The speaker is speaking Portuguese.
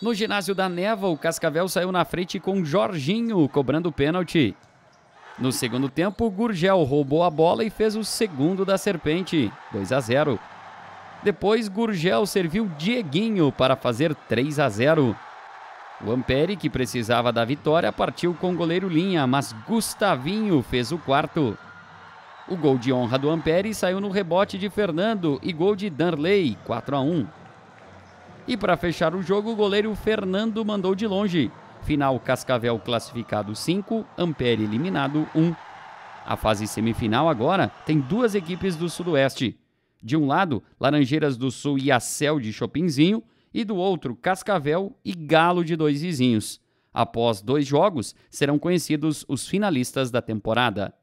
No ginásio da Neva, o Cascavel saiu na frente com Jorginho cobrando pênalti. No segundo tempo, Gurgel roubou a bola e fez o segundo da Serpente, 2 a 0. Depois, Gurgel serviu Dieguinho para fazer 3 a 0. O Ampere, que precisava da vitória, partiu com o goleiro Linha, mas Gustavinho fez o quarto. O gol de honra do Ampere saiu no rebote de Fernando e gol de Darley, 4 a 1. E para fechar o jogo, o goleiro Fernando mandou de longe. Final Cascavel classificado 5, Ampere eliminado 1. Um. A fase semifinal agora tem duas equipes do Sudoeste. De um lado, Laranjeiras do Sul e Acel de Chopinzinho, e do outro, Cascavel e Galo de dois vizinhos. Após dois jogos, serão conhecidos os finalistas da temporada.